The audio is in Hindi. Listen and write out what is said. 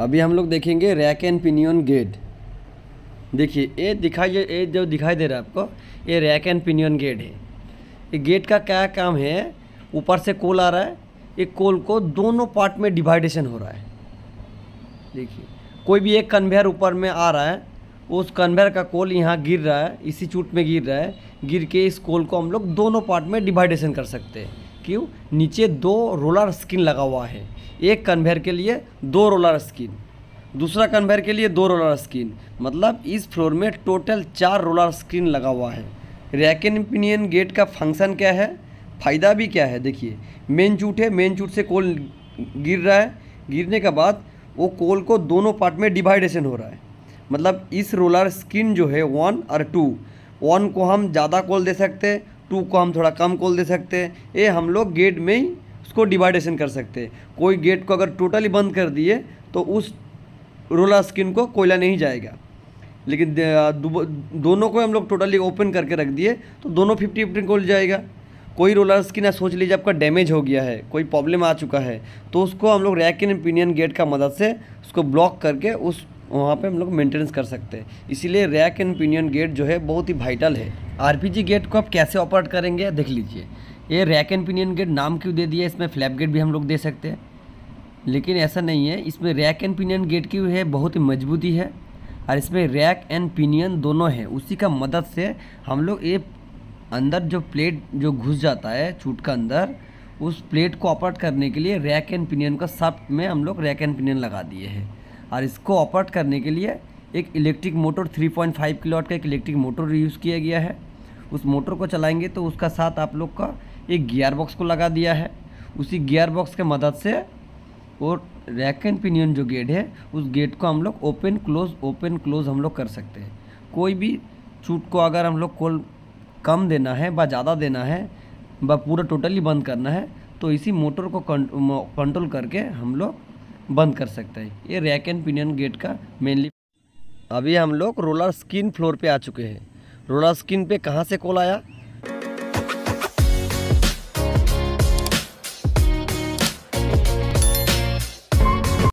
अभी हम लोग देखेंगे रैक एंड पिनियन गेट देखिए ये दिखाई ये जो दिखाई दे रहा है आपको ये रैक एंड पिनियन गेट है ये गेट का क्या काम है ऊपर से कोल आ रहा है ये कोल को दोनों पार्ट में डिवाइडेशन हो रहा है देखिए कोई भी एक कन्वेयर ऊपर में आ रहा है उस कन्वेयर का कोल यहाँ गिर रहा है इसी चूट में गिर रहा है गिर के इस कोल को हम लोग दोनों पार्ट में डिवाइडेशन कर सकते हैं क्यों नीचे दो रोलर स्किन लगा हुआ है एक कन्वेयर के लिए दो रोलर स्किन दूसरा कन्वेयर के लिए दो रोलर स्क्रीन मतलब इस फ्लोर में टोटल चार रोलर स्क्रीन लगा हुआ है रैक एंड पिनियन गेट का फंक्शन क्या है फ़ायदा भी क्या है देखिए मेन चूट है मेन चूट से कोल गिर रहा है गिरने के बाद वो कोल को दोनों पार्ट में डिवाइडेशन हो रहा है मतलब इस रोलर स्क्रीन जो है वन और टू वन को हम ज़्यादा कोल दे सकते टू को हम थोड़ा कम खोल दे सकते हैं ये हम लोग गेट में ही उसको डिवाइडेशन कर सकते हैं कोई गेट को अगर टोटली बंद कर दिए तो उस रोलर स्किन को कोयला नहीं जाएगा लेकिन दोनों को हम लोग टोटली ओपन करके रख दिए तो दोनों फिफ्टी फिफ्टी खोल जाएगा कोई रोलर स्किन या सोच लीजिए आपका डैमेज हो गया है कोई प्रॉब्लम आ चुका है तो उसको हम लोग रैक इन पिनियन गेट का मदद से उसको ब्लॉक करके उस वहाँ पे हम लोग मेंटेनेंस कर सकते हैं इसीलिए रैक इन पिनियन गेट जो है बहुत ही वाइटल है आरपीजी गेट को आप कैसे ऑपरेट करेंगे देख लीजिए ये रैक एंड पिनियन गेट नाम क्यों दे दिया इसमें फ्लैप गेट भी हम लोग दे सकते हैं लेकिन ऐसा नहीं है इसमें रैक एंड पिनियन गेट की है बहुत ही मजबूती है और इसमें रैक एंड पिनियन दोनों है उसी का मदद से हम लोग ये अंदर जो प्लेट जो घुस जाता है चूट का अंदर उस प्लेट को ऑपरेट करने के लिए रैक एंड पिनियन का सब में हम लोग रैक एंड पिनियन लगा दिए हैं और इसको ऑपरेट करने के लिए एक इलेक्ट्रिक मोटर 3.5 पॉइंट किलोवाट का एक इलेक्ट्रिक मोटर यूज़ किया गया है उस मोटर को चलाएंगे तो उसका साथ आप लोग का एक गियर बॉक्स को लगा दिया है उसी गियर बॉक्स के मदद से और रैक एंड पिनियन जो गेट है उस गेट को हम लोग ओपन क्लोज ओपन क्लोज हम लोग कर सकते हैं कोई भी छूट को अगर हम लोग कोल कम देना है व ज़्यादा देना है व पूरा टोटली बंद करना है तो इसी मोटर को कंट्रोल करके हम लोग बंद कर सकते हैं ये रैक एंड पिनियन गेट का मेनली अभी हम लोग रोलर स्किन फ्लोर पे आ चुके हैं रोनास्किन पे कहाँ से कॉल आया